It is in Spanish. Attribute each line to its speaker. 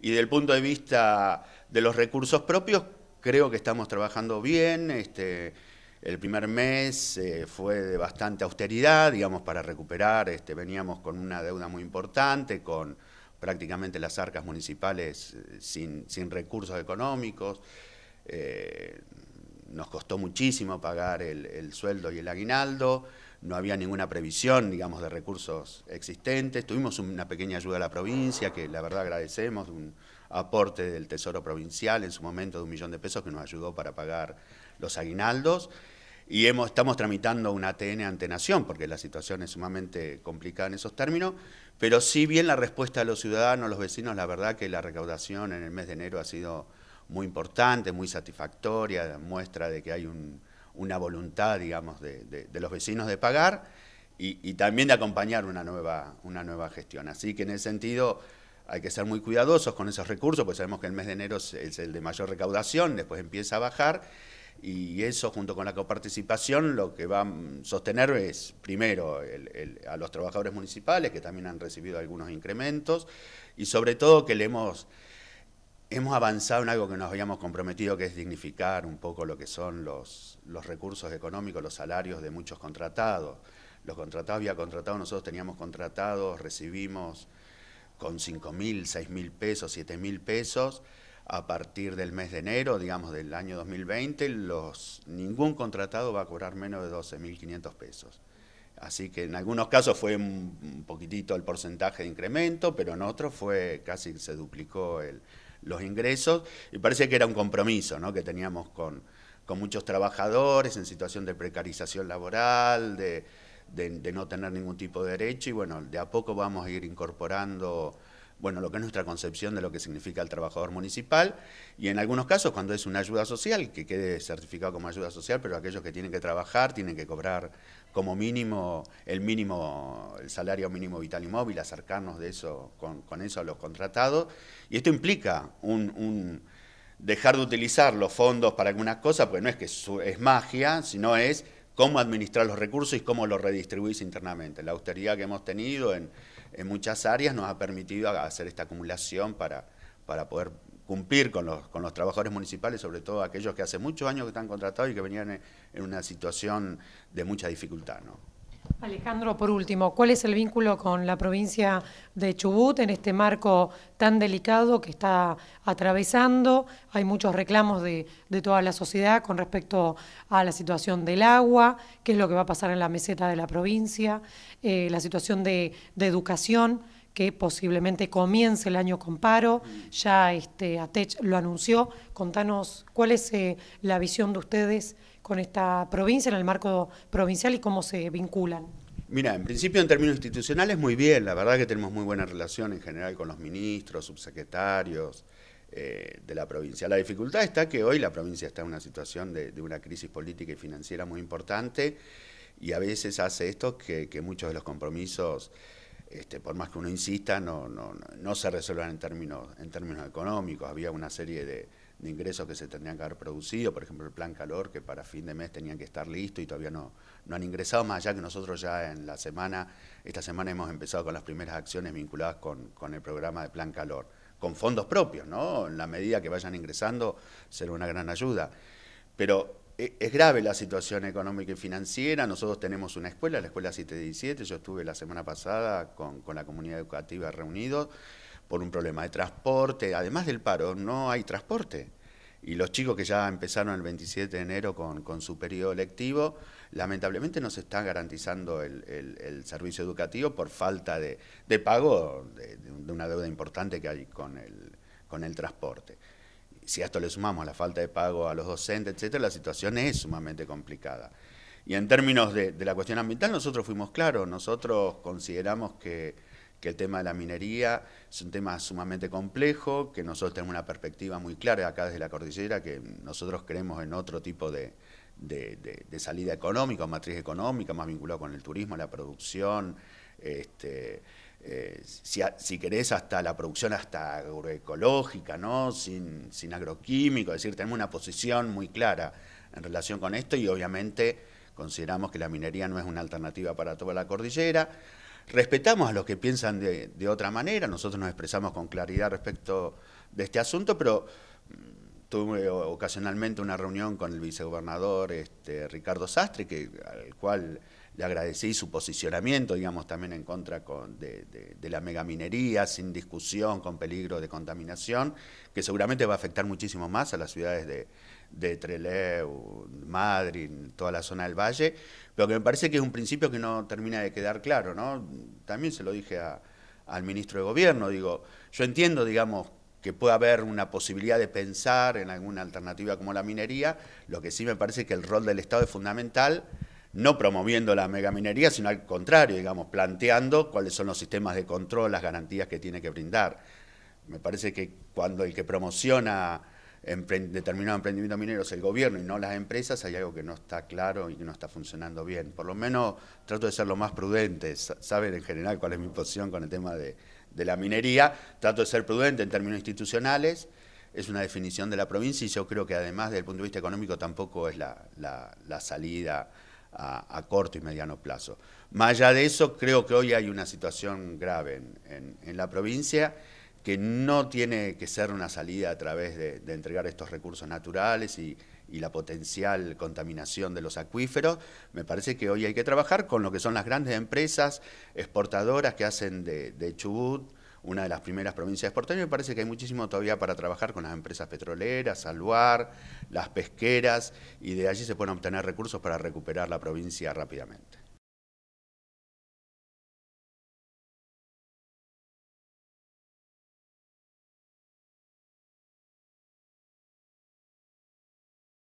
Speaker 1: Y del punto de vista de los recursos propios, creo que estamos trabajando bien. Este, el primer mes eh, fue de bastante austeridad, digamos, para recuperar. Este, veníamos con una deuda muy importante, con prácticamente las arcas municipales eh, sin, recursos económicos. Eh, nos costó muchísimo pagar el sueldo y el aguinaldo no había ninguna previsión, digamos, de recursos existentes. Tuvimos una pequeña ayuda a la provincia, que la verdad agradecemos, un aporte del Tesoro Provincial en su momento de un millón de pesos que nos ayudó para pagar los aguinaldos. Y hemos, estamos tramitando una ATN ante Nación, porque la situación es sumamente complicada en esos términos, pero sí bien la respuesta de los ciudadanos, los vecinos, la verdad que la recaudación en el mes de enero ha sido muy importante, muy satisfactoria, muestra de que hay un, una voluntad, digamos, de, los vecinos de pagar y, también de acompañar una nueva, una nueva gestión. Así que en ese sentido hay que ser muy cuidadosos con esos recursos, pues sabemos que el mes de enero es el de mayor recaudación, después empieza a bajar y eso junto con la coparticipación lo que va a sostener es primero a los trabajadores municipales que también han recibido algunos incrementos y sobre todo que le hemos hemos avanzado en algo que nos habíamos comprometido, que es dignificar un poco lo que son los, recursos económicos, los salarios de muchos contratados. Los contratados había contratado, nosotros teníamos contratados, recibimos con 5.000, mil, mil pesos, 7.000 mil pesos. A partir del mes de enero, digamos del año 2020, ningún contratado va a cobrar menos de 12 mil 500 pesos. Así que en algunos casos fue un poquitito el porcentaje de incremento, pero en otros fue casi se duplicó el, los ingresos y parece que era un compromiso ¿no? que teníamos con, con muchos trabajadores en situación de precarización laboral, de, de, de no tener ningún tipo de derecho y bueno, de a poco vamos a ir incorporando bueno, lo que es nuestra concepción de lo que significa el trabajador municipal, y en algunos casos cuando es una ayuda social, que quede certificado como ayuda social, pero aquellos que tienen que trabajar tienen que cobrar como mínimo el mínimo, el salario mínimo vital y móvil, acercarnos de eso, con, eso a los contratados, y esto implica un, dejar de utilizar los fondos para algunas cosas, porque no es que es magia, sino es cómo administrar los recursos y cómo los redistribuís internamente. La austeridad que hemos tenido en en muchas áreas nos ha permitido hacer esta acumulación para, poder cumplir con los, con los trabajadores municipales, sobre todo aquellos que hace muchos años que están contratados y que venían en, una situación de mucha dificultad. Alejandro, por último, ¿cuál es el vínculo con la provincia de Chubut en este marco tan delicado que está atravesando? Hay muchos reclamos de, de, toda la sociedad con respecto a la situación del agua, qué es lo que va a pasar en la meseta de la provincia, eh, la situación de educación que posiblemente comience el año con paro, mm. ya este, ATECH lo anunció. Contanos cuál es eh, la visión de ustedes con esta provincia en el marco provincial y cómo se vinculan. Mira, en principio en términos institucionales muy bien, la verdad que tenemos muy buena relación en general con los ministros, subsecretarios eh, de la provincia. La dificultad está que hoy la provincia está en una situación de, una crisis política y financiera muy importante y a veces hace esto que muchos de los compromisos este, por más que uno insista, no, se resuelvan en términos, económicos. Había una serie de, ingresos que se tendrían que haber producido, por ejemplo el plan calor, que para fin de mes tenían que estar listo y todavía no, han ingresado, más allá que nosotros ya en la semana, esta semana hemos empezado con las primeras acciones vinculadas con, con el programa de plan calor, con fondos propios, ¿no? En la medida que vayan ingresando será una gran ayuda. Pero eh, es grave la situación económica y financiera. Nosotros tenemos una escuela, la Escuela 717. Yo estuve la semana pasada con, la comunidad educativa reunido por un problema de transporte. Además del paro, no hay transporte. Y los chicos que ya empezaron el 27 de enero con, su periodo lectivo, lamentablemente no se está garantizando el, servicio educativo por falta de, pago de, una deuda importante que hay con el transporte si a esto le sumamos la falta de pago a los docentes, etcétera, la situación es sumamente complicada. Y en términos de, la cuestión ambiental, nosotros fuimos claros, nosotros consideramos que, el tema de la minería es un tema sumamente complejo, que nosotros tenemos una perspectiva muy clara acá desde la cordillera, que nosotros creemos en otro tipo de, salida económica, matriz económica, más vinculada con el turismo, la producción, este, eh, si, querés, hasta la producción hasta agroecológica, ¿no? sin, sin agroquímico, es decir, tenemos una posición muy clara en relación con esto y obviamente consideramos que la minería no es una alternativa para toda la cordillera. Respetamos a los que piensan de, otra manera, nosotros nos expresamos con claridad respecto de este asunto, pero mm, tuve ocasionalmente una reunión con el vicegobernador este, Ricardo Sastre, que, al cual le agradecí su posicionamiento, digamos, también en contra de, la megaminería, sin discusión, con peligro de contaminación, que seguramente va a afectar muchísimo más a las ciudades de, de Trelew, Madrid, toda la zona del valle, pero que me parece que es un principio que no termina de quedar claro, ¿no? También se lo dije al ministro de Gobierno, digo, yo entiendo, digamos, que pueda haber una posibilidad de pensar en alguna alternativa como la minería, lo que sí me parece que el rol del Estado es fundamental, no promoviendo la megaminería, sino al contrario, digamos, planteando cuáles son los sistemas de control, las garantías que tiene que brindar. Me parece que cuando el que promociona determinado emprendimiento minero es el gobierno y no las empresas, hay algo que no está claro y que no está funcionando bien. Por lo menos trato de ser lo más prudente, saben en general cuál es mi posición con el tema de, la minería, trato de ser prudente en términos institucionales, es una definición de la provincia y yo creo que además desde el punto de vista económico tampoco es la salida a, corto y mediano plazo. Más allá de eso, creo que hoy hay una situación grave en, la provincia que no tiene que ser una salida a través de, entregar estos recursos naturales y, la potencial contaminación de los acuíferos. Me parece que hoy hay que trabajar con lo que son las grandes empresas exportadoras que hacen de Chubut, una de las primeras provincias exportadoras. Me parece que hay muchísimo todavía para trabajar con las empresas petroleras, Salvar, las pesqueras, y de allí se pueden obtener recursos para recuperar la provincia rápidamente.